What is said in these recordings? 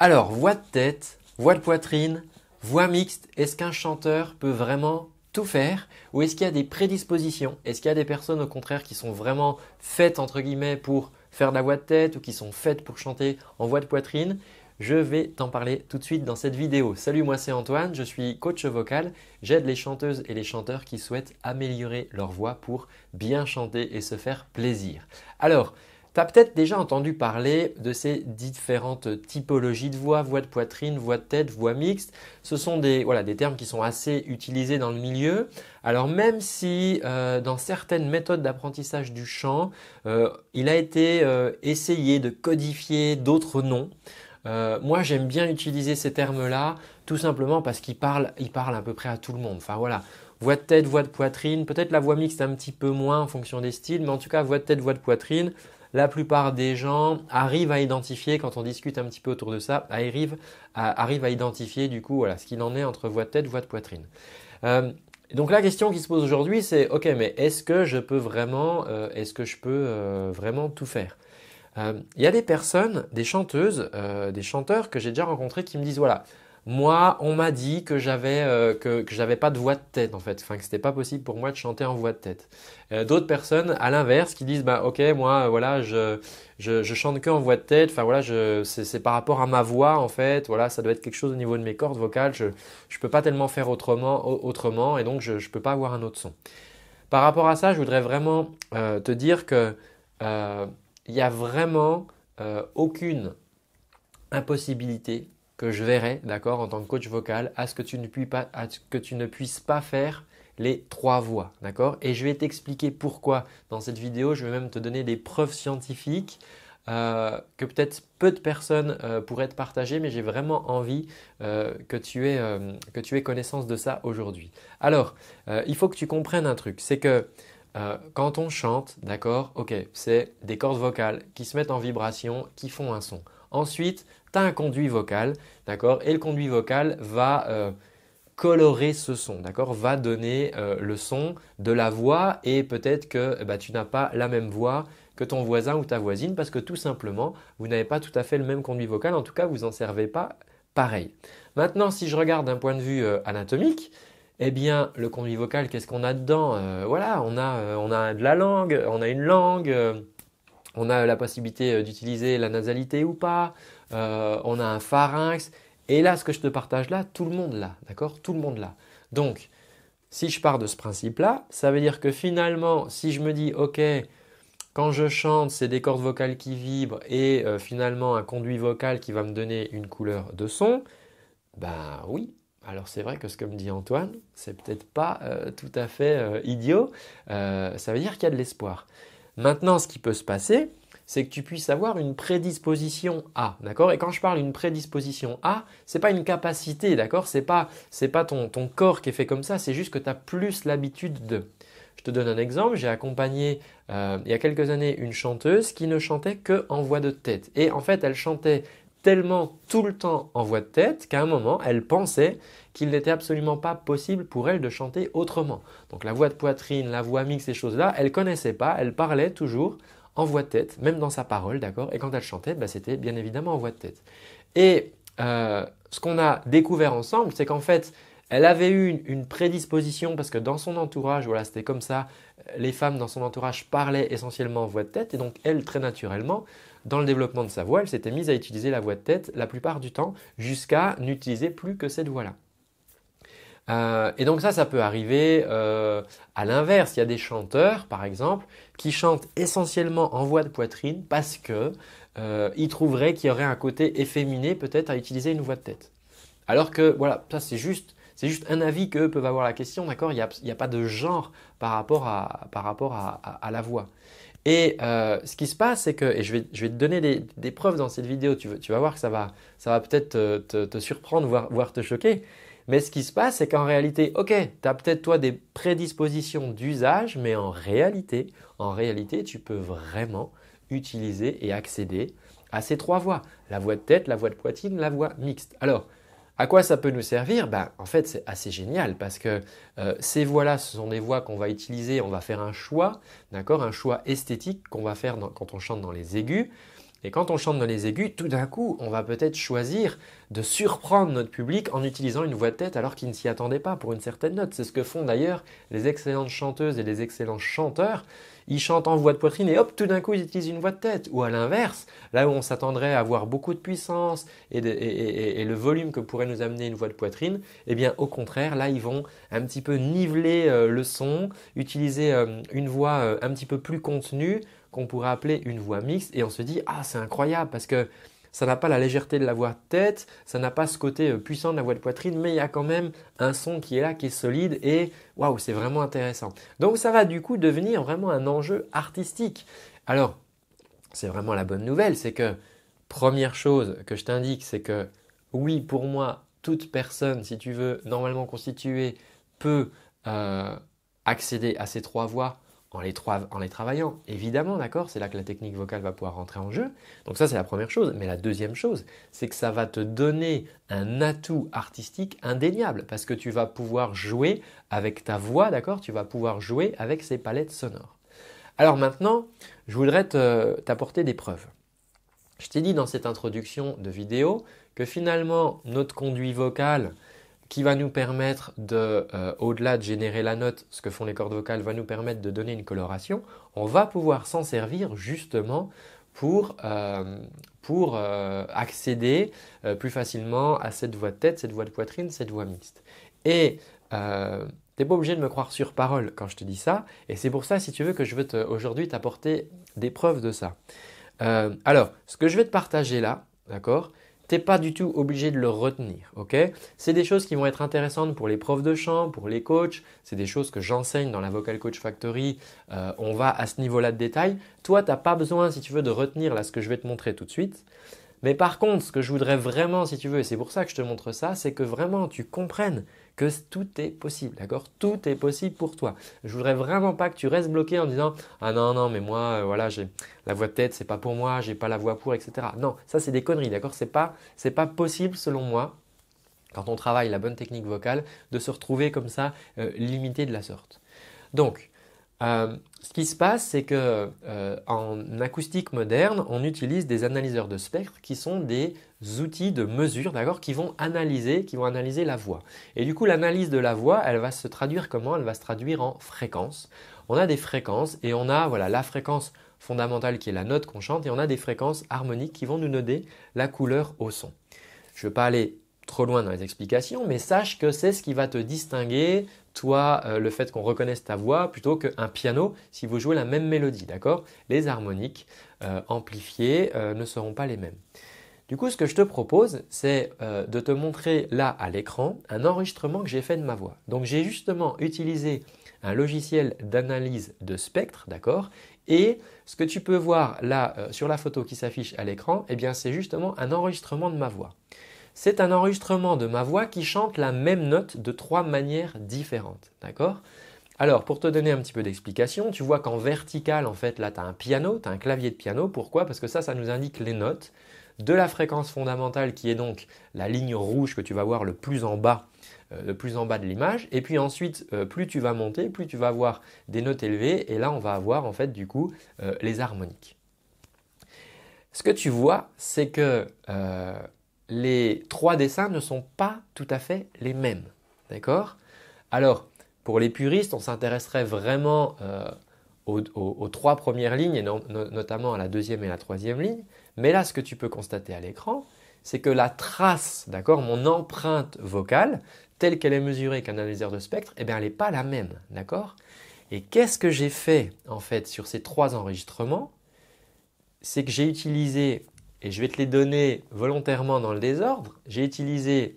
Alors, voix de tête, voix de poitrine, voix mixte, est-ce qu'un chanteur peut vraiment tout faire Ou est-ce qu'il y a des prédispositions Est-ce qu'il y a des personnes au contraire qui sont vraiment faites entre guillemets pour faire de la voix de tête ou qui sont faites pour chanter en voix de poitrine je vais t'en parler tout de suite dans cette vidéo. Salut, moi c'est Antoine, je suis coach vocal. J'aide les chanteuses et les chanteurs qui souhaitent améliorer leur voix pour bien chanter et se faire plaisir. Alors, tu peut-être déjà entendu parler de ces différentes typologies de voix, voix de poitrine, voix de tête, voix mixte. Ce sont des, voilà, des termes qui sont assez utilisés dans le milieu. Alors même si euh, dans certaines méthodes d'apprentissage du chant, euh, il a été euh, essayé de codifier d'autres noms, moi, j'aime bien utiliser ces termes-là, tout simplement parce qu'ils parlent, parlent à peu près à tout le monde. Enfin voilà, voix de tête, voix de poitrine, peut-être la voix mixte un petit peu moins en fonction des styles, mais en tout cas, voix de tête, voix de poitrine, la plupart des gens arrivent à identifier, quand on discute un petit peu autour de ça, arrivent à, à identifier du coup ce qu'il en est entre voix de tête, voix de poitrine. Euh, donc la question qui se pose aujourd'hui, c'est ok, mais est-ce que je peux vraiment, euh, est-ce que je peux euh, vraiment tout faire Il y a des personnes, des chanteuses, des chanteurs que j'ai déjà rencontrés qui me disent voilà, moi, on m'a dit que j'avais n'avais euh, pas de voix de tête en fait, enfin que c'était pas possible pour moi de chanter en voix de tête. Euh, d'autres personnes, à l'inverse, qui disent bah ok moi euh, voilà je je, chante que en voix de tête, enfin voilà c'est par rapport à ma voix en fait, voilà ça doit être quelque chose au niveau de mes cordes vocales, je je peux pas tellement faire autrement autrement et donc je ne peux pas avoir un autre son. Par rapport à ça, je voudrais vraiment te dire que il y a vraiment aucune impossibilité que je verrai, d'accord, en tant que coach vocal, à ce que tu ne, puisses pas, que tu ne puisses pas faire les trois voix, d'accord Et je vais t'expliquer pourquoi dans cette vidéo, je vais même te donner des preuves scientifiques euh, que peut-être peu de personnes euh, pourraient te partager, mais j'ai vraiment envie euh, que, tu aies, que, tu aies, connaissance de ça aujourd'hui. Alors, il faut que tu comprennes un truc, c'est que quand on chante, d'accord, ok, c'est des cordes vocales qui se mettent en vibration, qui font un son. Ensuite, tu as un conduit vocal, d'accord Et le conduit vocal va euh, colorer ce son, d'accord Va donner euh, le son de la voix et peut-être que eh ben, tu n'as pas la même voix que ton voisin ou ta voisine parce que tout simplement, vous n'avez pas tout à fait le même conduit vocal, en tout cas, vous n'en servez pas pareil. Maintenant, si je regarde d'un point de vue euh, anatomique, eh bien, le conduit vocal, qu'est-ce qu'on a dedans Voilà, on a, de la langue, on a une langue, on a la possibilité d'utiliser la nasalité ou pas, euh, on a un pharynx. Et là, ce que je te partage là, tout le monde l'a, d'accord Tout le monde l'a. Donc, si je pars de ce principe-là, ça veut dire que finalement, si je me dis, ok, quand je chante, c'est des cordes vocales qui vibrent et euh, finalement un conduit vocal qui va me donner une couleur de son, ben oui. Alors c'est vrai que ce que me dit Antoine, c'est peut-être pas euh, tout à fait idiot. ça veut dire qu'il y a de l'espoir. Maintenant, ce qui peut se passer, c'est que tu puisses avoir une prédisposition à, d'accord Et quand je parle d'une prédisposition à, c'est pas une capacité, d'accord C'est pas c'est pas ton, corps qui est fait comme ça, c'est juste que tu as plus l'habitude de. Je te donne un exemple, j'ai accompagné euh, il y a quelques années une chanteuse qui ne chantait que en voix de tête. Et en fait, elle chantait tellement tout le temps en voix de tête qu'à un moment, elle pensait qu'il n'était absolument pas possible pour elle de chanter autrement. Donc la voix de poitrine, la voix mixte, ces choses-là, elle ne connaissait pas, elle parlait toujours en voix de tête, même dans sa parole, d'accord Et quand elle chantait, bah, c'était bien évidemment en voix de tête. Et euh, ce qu'on a découvert ensemble, c'est qu'en fait, elle avait eu une, une, prédisposition parce que dans son entourage, voilà, c'était comme ça, les femmes dans son entourage parlaient essentiellement en voix de tête et donc elle, très naturellement, dans le développement de sa voix, elle s'était mise à utiliser la voix de tête la plupart du temps jusqu'à n'utiliser plus que cette voix-là. Euh, et donc ça, ça peut arriver euh, à l'inverse. Il y a des chanteurs, par exemple, qui chantent essentiellement en voix de poitrine parce que euh, ils trouveraient qu'il y aurait un côté efféminé peut-être à utiliser une voix de tête. Alors que voilà, ça c'est juste, c'est juste un avis qu'eux peuvent avoir la question, d'accord Il n'y a, pas de genre par rapport à, par rapport à, la voix. Et ce qui se passe, c'est que, et je vais, je vais te donner des, des, preuves dans cette vidéo, tu, tu vas voir que ça va, ça va peut-être te, surprendre, voire, voire te choquer, mais ce qui se passe, c'est qu'en réalité, ok, tu as peut-être toi des prédispositions d'usage, mais en réalité, en réalité, tu peux vraiment utiliser et accéder à ces trois voix. La voix de tête, la voix de poitrine, la voix mixte. Alors, à quoi ça peut nous servir ben, En fait, c'est assez génial parce que euh, ces voix là ce sont des voix qu'on va utiliser, on va faire un choix, d'accord Un choix esthétique qu'on va faire quand on chante dans les aigus. Et quand on chante dans les aigus, tout d'un coup, on va peut-être choisir de surprendre notre public en utilisant une voix de tête alors qu'il ne s'y attendait pas pour une certaine note. C'est ce que font d'ailleurs les excellentes chanteuses et les excellents chanteurs. Ils chantent en voix de poitrine et hop, tout d'un coup, ils utilisent une voix de tête. Ou à l'inverse, là où on s'attendrait à avoir beaucoup de puissance et, le volume que pourrait nous amener une voix de poitrine, eh bien au contraire, là, ils vont un petit peu niveler euh, le son, utiliser euh, une voix euh, un petit peu plus contenue qu'on pourrait appeler une voix mixte et on se dit ah c'est incroyable parce que ça n'a pas la légèreté de la voix de tête, ça n'a pas ce côté euh, puissant de la voix de poitrine, mais il y a quand même un son qui est là, qui est solide et waouh, c'est vraiment intéressant. Donc ça va du coup devenir vraiment un enjeu artistique. Alors, c'est vraiment la bonne nouvelle, c'est que première chose que je t'indique, c'est que oui, pour moi, toute personne, si tu veux, normalement constituée, peut euh, accéder à ces trois voix en les, travaillant. Évidemment, d'accord, c'est là que la technique vocale va pouvoir rentrer en jeu. Donc ça, c'est la première chose. Mais la deuxième chose, c'est que ça va te donner un atout artistique indéniable, parce que tu vas pouvoir jouer avec ta voix, d'accord, tu vas pouvoir jouer avec ces palettes sonores. Alors maintenant, je voudrais t'apporter des preuves. Je t'ai dit dans cette introduction de vidéo que finalement, notre conduit vocal, qui va nous permettre de, euh, au-delà de générer la note, ce que font les cordes vocales va nous permettre de donner une coloration, on va pouvoir s'en servir justement pour, euh, euh, accéder plus facilement à cette voix de tête, cette voix de poitrine, cette voix mixte. Et n'es pas obligé de me croire sur parole quand je te dis ça, et c'est pour ça, si tu veux, que je veux aujourd'hui t'apporter des preuves de ça. alors, ce que je vais te partager là, d'accord, t'es pas du tout obligé de le retenir, ok C'est des choses qui vont être intéressantes pour les profs de chant, pour les coachs, c'est des choses que j'enseigne dans la Vocal Coach Factory, euh, on va à ce niveau-là de détail. Toi, t'as pas besoin, si tu veux, de retenir là ce que je vais te montrer tout de suite. Mais par contre, ce que je voudrais vraiment, si tu veux, et c'est pour ça que je te montre ça, c'est que vraiment tu comprennes que tout est possible, d'accord Tout est possible pour toi. Je voudrais vraiment pas que tu restes bloqué en disant ah non non mais moi euh, voilà j'ai la voix de tête c'est pas pour moi, j'ai pas la voix pour etc. Non, ça c'est des conneries, d'accord C'est pas c'est pas possible selon moi quand on travaille la bonne technique vocale de se retrouver comme ça euh, limité de la sorte. Donc euh, ce qui se passe, c'est que euh, en acoustique moderne, on utilise des analyseurs de spectre qui sont des outils de mesure, d'accord, qui vont analyser, qui vont analyser la voix. Et du coup, l'analyse de la voix, elle va se traduire comment Elle va se traduire en fréquences. On a des fréquences et on a voilà la fréquence fondamentale qui est la note qu'on chante et on a des fréquences harmoniques qui vont nous noder la couleur au son. Je ne vais pas aller trop loin dans les explications, mais sache que c'est ce qui va te distinguer, toi, euh, le fait qu'on reconnaisse ta voix plutôt qu'un piano si vous jouez la même mélodie, d'accord Les harmoniques euh, amplifiées euh, ne seront pas les mêmes. Du coup, ce que je te propose, c'est de te montrer là à l'écran un enregistrement que j'ai fait de ma voix. Donc, j'ai justement utilisé un logiciel d'analyse de spectre, d'accord Et ce que tu peux voir là sur la photo qui s'affiche à l'écran, eh bien, c'est justement un enregistrement de ma voix c'est un enregistrement de ma voix qui chante la même note de trois manières différentes. D'accord Alors, pour te donner un petit peu d'explication, tu vois qu'en vertical, en fait, là, tu as un piano, tu as un clavier de piano. Pourquoi Parce que ça, ça nous indique les notes de la fréquence fondamentale qui est donc la ligne rouge que tu vas voir le plus en bas euh, le plus en bas de l'image et puis ensuite euh, plus tu vas monter plus tu vas avoir des notes élevées et là on va avoir en fait du coup euh, les harmoniques ce que tu vois, c'est que les trois dessins ne sont pas tout à fait les mêmes. D'accord Alors, pour les puristes, on s'intéresserait vraiment euh, aux, trois premières lignes, et notamment à la deuxième et la troisième ligne. Mais là, ce que tu peux constater à l'écran, c'est que la trace, d'accord, mon empreinte vocale, telle qu'elle est mesurée qu'un analyseur de spectre, eh bien, elle n'est pas la même, d'accord Et qu'est-ce que j'ai fait, en fait, sur ces trois enregistrements C'est que j'ai utilisé et je vais te les donner volontairement dans le désordre, j'ai utilisé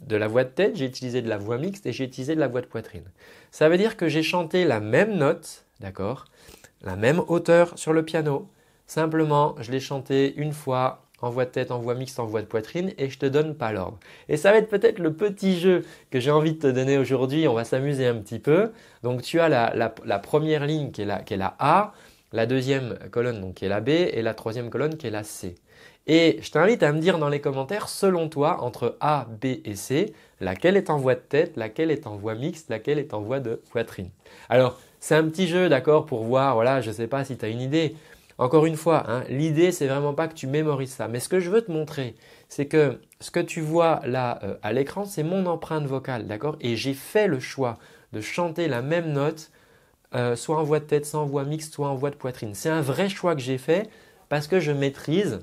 de la voix de tête, j'ai utilisé de la voix mixte et j'ai utilisé de la voix de poitrine. Ça veut dire que j'ai chanté la même note, d'accord La même hauteur sur le piano. Simplement, je l'ai chanté une fois en voix de tête, en voix mixte, en voix de poitrine et je te donne pas l'ordre. Et ça va être peut-être le petit jeu que j'ai envie de te donner aujourd'hui. On va s'amuser un petit peu. Donc tu as la, première ligne qui est la A la deuxième colonne qui est la B et la troisième colonne qui est la C. Et je t'invite à me dire dans les commentaires, selon toi, entre A, B et C, laquelle est en voix de tête, laquelle est en voix mixte, laquelle est en voix de poitrine. Alors, c'est un petit jeu, d'accord, pour voir, voilà, je ne sais pas si tu as une idée. Encore une fois, hein, l'idée, c'est vraiment pas que tu mémorises ça. Mais ce que je veux te montrer, c'est que ce que tu vois là euh, à l'écran, c'est mon empreinte vocale, d'accord Et j'ai fait le choix de chanter la même note euh, soit en voix de tête, soit en voix mixte, soit en voix de poitrine. C'est un vrai choix que j'ai fait parce que je maîtrise,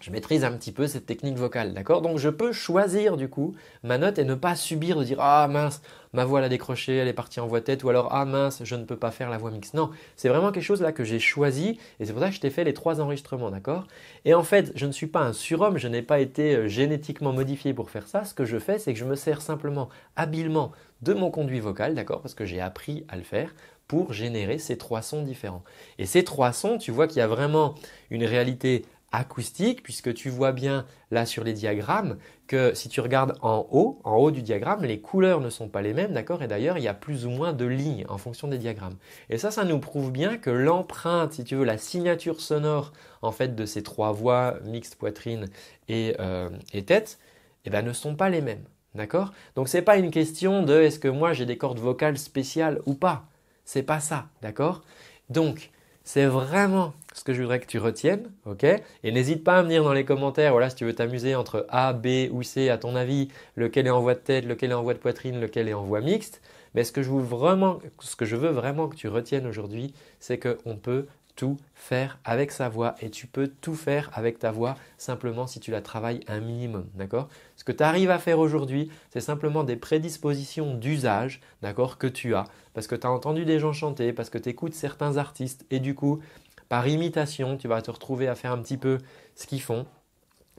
je maîtrise un petit peu cette technique vocale, d'accord Donc je peux choisir du coup ma note et ne pas subir de dire ah mince, ma voix a décroché, elle est partie en voix de tête, ou alors ah mince, je ne peux pas faire la voix mixte. Non, c'est vraiment quelque chose là que j'ai choisi et c'est pour ça que je t'ai fait les trois enregistrements, d'accord Et en fait, je ne suis pas un surhomme, je n'ai pas été euh, génétiquement modifié pour faire ça. Ce que je fais, c'est que je me sers simplement habilement de mon conduit vocal, d'accord Parce que j'ai appris à le faire pour générer ces trois sons différents. Et ces trois sons, tu vois qu'il y a vraiment une réalité acoustique puisque tu vois bien là sur les diagrammes que si tu regardes en haut, en haut du diagramme, les couleurs ne sont pas les mêmes, d'accord Et d'ailleurs, il y a plus ou moins de lignes en fonction des diagrammes. Et ça, ça nous prouve bien que l'empreinte, si tu veux, la signature sonore en fait de ces trois voix mixte poitrine euh, et, tête, eh ben, ne sont pas les mêmes, d'accord Donc n'est pas une question de est-ce que moi j'ai des cordes vocales spéciales ou pas. C'est pas ça, d'accord Donc, c'est vraiment ce que je voudrais que tu retiennes, ok Et n'hésite pas à me dire dans les commentaires, voilà, si tu veux t'amuser entre A, B ou C, à ton avis, lequel est en voix de tête, lequel est en voix de poitrine, lequel est en voix mixte. Mais ce que je veux vraiment, ce que, je veux vraiment que tu retiennes aujourd'hui, c'est qu'on peut tout faire avec sa voix et tu peux tout faire avec ta voix simplement si tu la travailles un minimum, d'accord ce que tu arrives à faire aujourd'hui, c'est simplement des prédispositions d'usage, d'accord, que tu as, parce que tu as entendu des gens chanter, parce que tu écoutes certains artistes, et du coup, par imitation, tu vas te retrouver à faire un petit peu ce qu'ils font.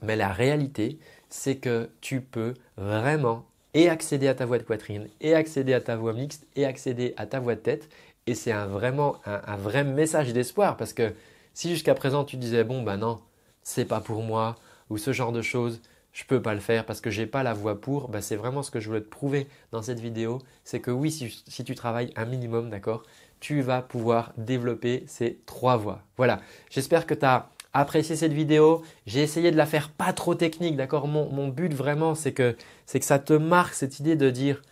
Mais la réalité, c'est que tu peux vraiment et accéder à ta voix de poitrine, et accéder à ta voix mixte, et accéder à ta voix de tête. Et c'est un, vraiment un, un vrai message d'espoir, parce que si jusqu'à présent tu disais, bon, ben non, c'est pas pour moi, ou ce genre de choses, je ne peux pas le faire parce que je n'ai pas la voix pour, bah, c'est vraiment ce que je voulais te prouver dans cette vidéo, c'est que oui, si, tu travailles un minimum, d'accord, tu vas pouvoir développer ces trois voix. Voilà, j'espère que tu as apprécié cette vidéo. J'ai essayé de la faire pas trop technique, d'accord mon, but vraiment, c'est que, que ça te marque cette idée de dire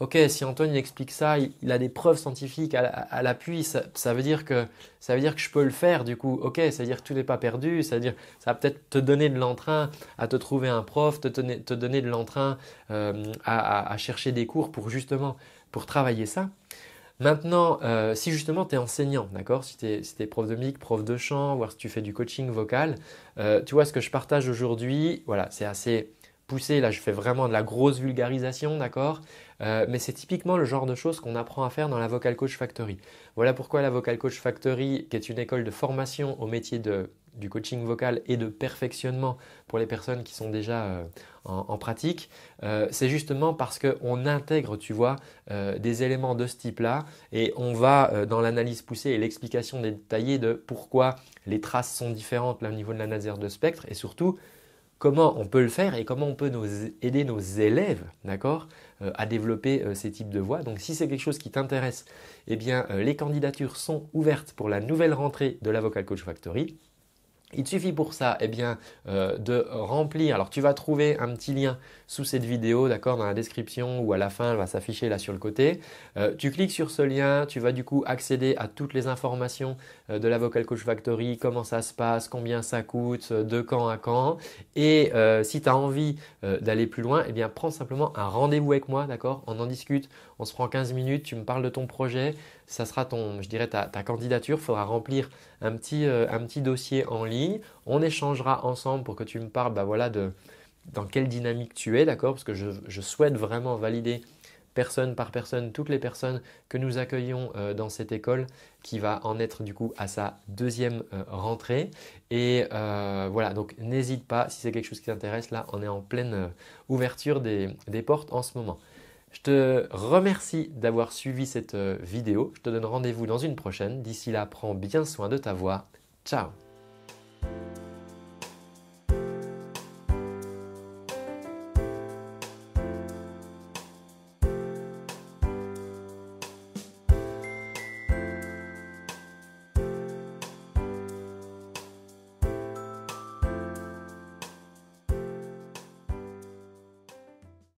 Ok, si Antoine explique ça, il, a des preuves scientifiques à, l'appui, ça, veut dire que ça veut dire que je peux le faire du coup. Ok, ça veut dire que tout n'est pas perdu, ça veut dire ça va peut-être te donner de l'entrain à te trouver un prof, te, donner de l'entrain euh, à, chercher des cours pour justement pour travailler ça. Maintenant, euh, si justement tu es enseignant, d'accord Si tu es, prof de musique, prof de chant, voir si tu fais du coaching vocal, euh, tu vois ce que je partage aujourd'hui, voilà, c'est assez poussé, là je fais vraiment de la grosse vulgarisation, d'accord euh, Mais c'est typiquement le genre de choses qu'on apprend à faire dans la Vocal Coach Factory. Voilà pourquoi la Vocal Coach Factory, qui est une école de formation au métier de, du coaching vocal et de perfectionnement pour les personnes qui sont déjà euh, en, pratique, euh, c'est justement parce qu'on intègre, tu vois, des éléments de ce type-là et on va dans l'analyse poussée et l'explication détaillée de pourquoi les traces sont différentes au niveau de la nazaire de spectre et surtout comment on peut le faire et comment on peut aider nos élèves, d'accord, euh, à développer euh, ces types de voix. Donc si c'est quelque chose qui t'intéresse, eh bien euh, les candidatures sont ouvertes pour la nouvelle rentrée de la Vocal Coach Factory. Il te suffit pour ça eh bien, euh, de remplir. Alors tu vas trouver un petit lien sous cette vidéo, d'accord, dans la description ou à la fin, elle va s'afficher là sur le côté. Euh, tu cliques sur ce lien, tu vas du coup accéder à toutes les informations euh, de la Vocal Coach Factory, comment ça se passe, combien ça coûte, de quand à quand. Et si tu as envie d'aller plus loin, eh bien prends simplement un rendez-vous avec moi, d'accord On en discute, on se prend 15 minutes, tu me parles de ton projet, ça sera ton, je dirais, ta, candidature. Il faudra remplir euh, un petit, dossier en ligne. On échangera ensemble pour que tu me parles bah voilà, de dans quelle dynamique tu es, d'accord Parce que je, souhaite vraiment valider personne par personne toutes les personnes que nous accueillons euh, dans cette école qui va en être du coup à sa deuxième euh, rentrée. Et voilà, donc n'hésite pas, si c'est quelque chose qui t'intéresse, là on est en pleine ouverture des portes en ce moment. Je te remercie d'avoir suivi cette euh, vidéo. Je te donne rendez-vous dans une prochaine. D'ici là, prends bien soin de ta voix. Ciao